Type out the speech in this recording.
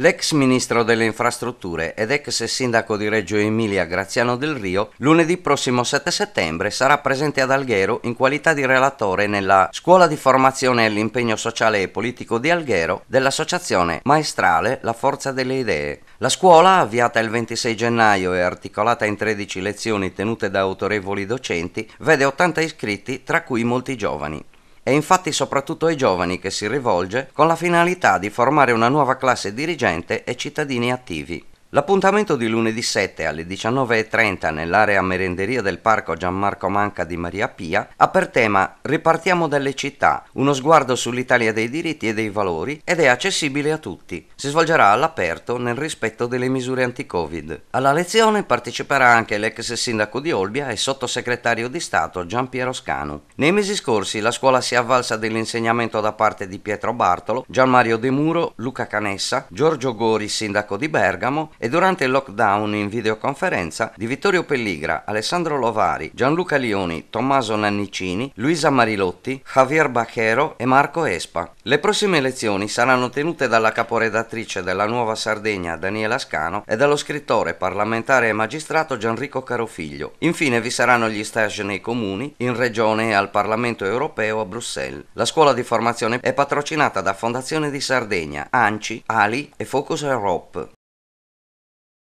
L'ex ministro delle infrastrutture ed ex sindaco di Reggio Emilia Graziano Del Rio, lunedì prossimo 7 settembre sarà presente ad Alghero in qualità di relatore nella Scuola di formazione all'impegno sociale e politico di Alghero dell'associazione maestrale La Forza delle Idee. La scuola, avviata il 26 gennaio e articolata in 13 lezioni tenute da autorevoli docenti, vede 80 iscritti, tra cui molti giovani. È infatti soprattutto ai giovani che si rivolge con la finalità di formare una nuova classe dirigente e cittadini attivi. L'appuntamento di lunedì 7 alle 19.30 nell'area merenderia del parco Gianmarco Manca di Maria Pia ha per tema Ripartiamo dalle città, uno sguardo sull'Italia dei diritti e dei valori ed è accessibile a tutti. Si svolgerà all'aperto nel rispetto delle misure anti-Covid. Alla lezione parteciperà anche l'ex sindaco di Olbia e sottosegretario di Stato Gian Piero Scanu. Nei mesi scorsi la scuola si è avvalsa dell'insegnamento da parte di Pietro Bartolo, Gian Mario De Muro, Luca Canessa, Giorgio Gori, sindaco di Bergamo e durante il lockdown in videoconferenza di Vittorio Pelligra, Alessandro Lovari, Gianluca Lioni, Tommaso Nannicini, Luisa Marilotti, Javier Bacchero e Marco Espa. Le prossime lezioni saranno tenute dalla caporedattrice della Nuova Sardegna Daniela Scano e dallo scrittore, parlamentare e magistrato Gianrico Carofiglio. Infine vi saranno gli stage nei comuni, in regione e al Parlamento europeo a Bruxelles. La scuola di formazione è patrocinata da Fondazione di Sardegna, ANCI, ALI e Focus Europe.